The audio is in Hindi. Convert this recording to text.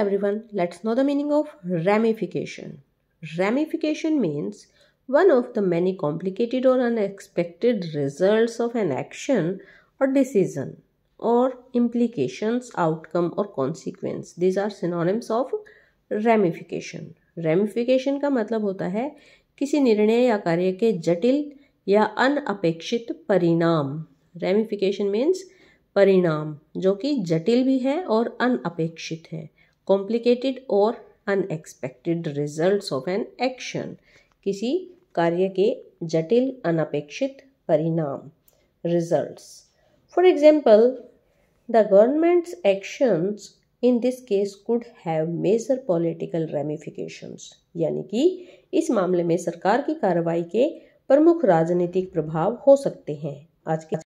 everyone let's know the meaning of ramification ramification means one of the many complicated और unexpected results of an action और डिसीजन और इम्प्लीकेशंस आउटकम और consequence these are synonyms of ramification ramification का मतलब होता है किसी निर्णय या कार्य के जटिल या अनअपेक्षित परिणाम रेमिफिकेशन मीन्स परिणाम जो कि जटिल भी है और अनअपेक्षित है कॉम्प्लिकेटेड और unexpected results of an action किसी कार्य के जटिल अनपेक्षित परिणाम results for example the government's actions in this case could have major political ramifications यानी कि इस मामले में सरकार की कार्रवाई के प्रमुख राजनीतिक प्रभाव हो सकते हैं आज के